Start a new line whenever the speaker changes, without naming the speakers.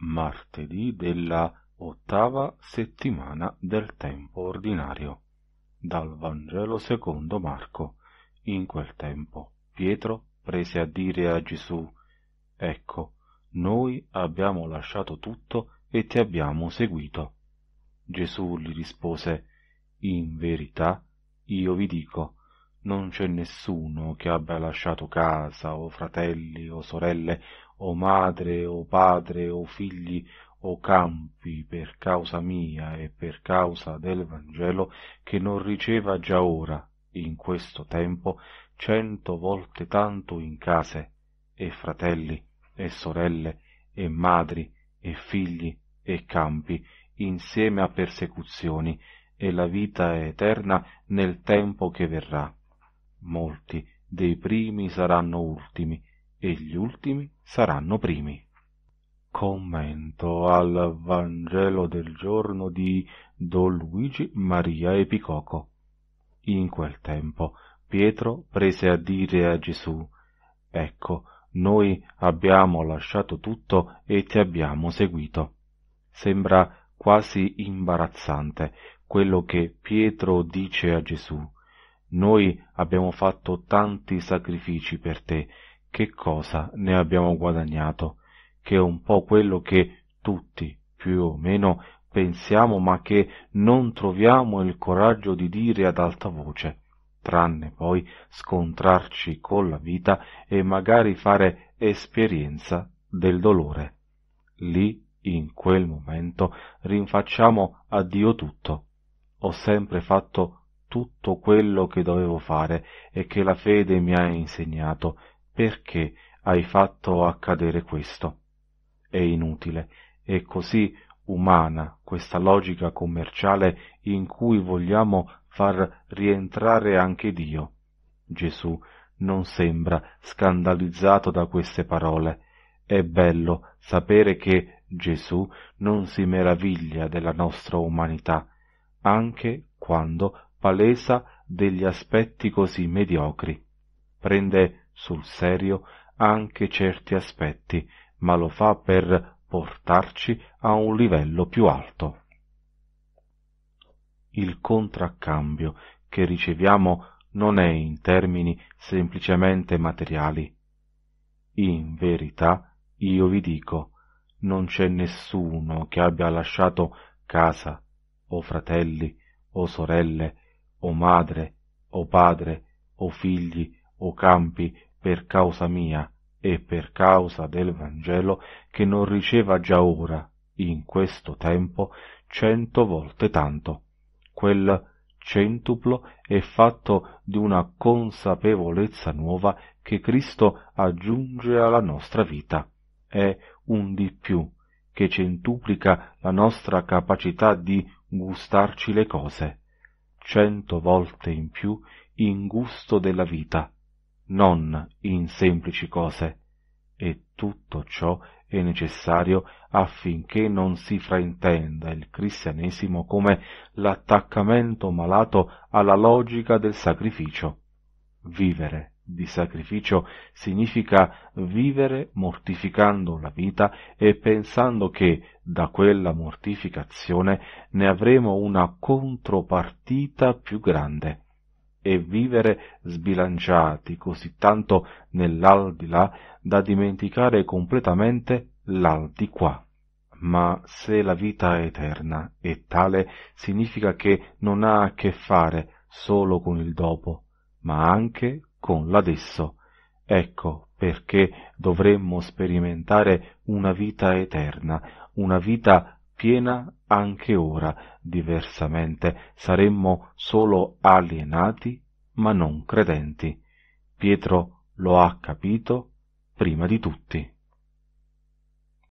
martedì della ottava settimana del tempo ordinario, dal Vangelo secondo Marco. In quel tempo Pietro prese a dire a Gesù, Ecco, noi abbiamo lasciato tutto e ti abbiamo seguito. Gesù gli rispose, In verità, io vi dico, non c'è nessuno che abbia lasciato casa o fratelli o sorelle o madre o padre o figli o campi per causa mia e per causa del Vangelo che non riceva già ora, in questo tempo, cento volte tanto in case, e fratelli, e sorelle, e madri, e figli, e campi, insieme a persecuzioni, e la vita eterna nel tempo che verrà molti dei primi saranno ultimi e gli ultimi saranno primi. Commento al Vangelo del giorno di Don Luigi Maria Epicoco. In quel tempo Pietro prese a dire a Gesù Ecco, noi abbiamo lasciato tutto e ti abbiamo seguito. Sembra quasi imbarazzante quello che Pietro dice a Gesù noi abbiamo fatto tanti sacrifici per te, che cosa ne abbiamo guadagnato? Che è un po' quello che tutti, più o meno, pensiamo ma che non troviamo il coraggio di dire ad alta voce, tranne poi scontrarci con la vita e magari fare esperienza del dolore. Lì, in quel momento, rinfacciamo a Dio tutto. Ho sempre fatto tutto quello che dovevo fare e che la fede mi ha insegnato, perché hai fatto accadere questo? È inutile, è così umana questa logica commerciale in cui vogliamo far rientrare anche Dio. Gesù non sembra scandalizzato da queste parole. È bello sapere che Gesù non si meraviglia della nostra umanità, anche quando palesa degli aspetti così mediocri. Prende sul serio anche certi aspetti, ma lo fa per portarci a un livello più alto. Il contraccambio che riceviamo non è in termini semplicemente materiali. In verità, io vi dico, non c'è nessuno che abbia lasciato casa, o fratelli, o sorelle, o madre, o padre, o figli, o campi, per causa mia e per causa del Vangelo, che non riceva già ora, in questo tempo, cento volte tanto. Quel centuplo è fatto di una consapevolezza nuova che Cristo aggiunge alla nostra vita. È un di più che centuplica la nostra capacità di gustarci le cose cento volte in più in gusto della vita, non in semplici cose, e tutto ciò è necessario affinché non si fraintenda il cristianesimo come l'attaccamento malato alla logica del sacrificio. Vivere di sacrificio significa vivere mortificando la vita e pensando che da quella mortificazione ne avremo una contropartita più grande e vivere sbilanciati così tanto nell'aldilà da dimenticare completamente l'altiquà. Ma se la vita è eterna e tale significa che non ha a che fare solo con il dopo, ma anche con l'adesso. Ecco perché dovremmo sperimentare una vita eterna, una vita piena anche ora, diversamente saremmo solo alienati ma non credenti. Pietro lo ha capito prima di tutti.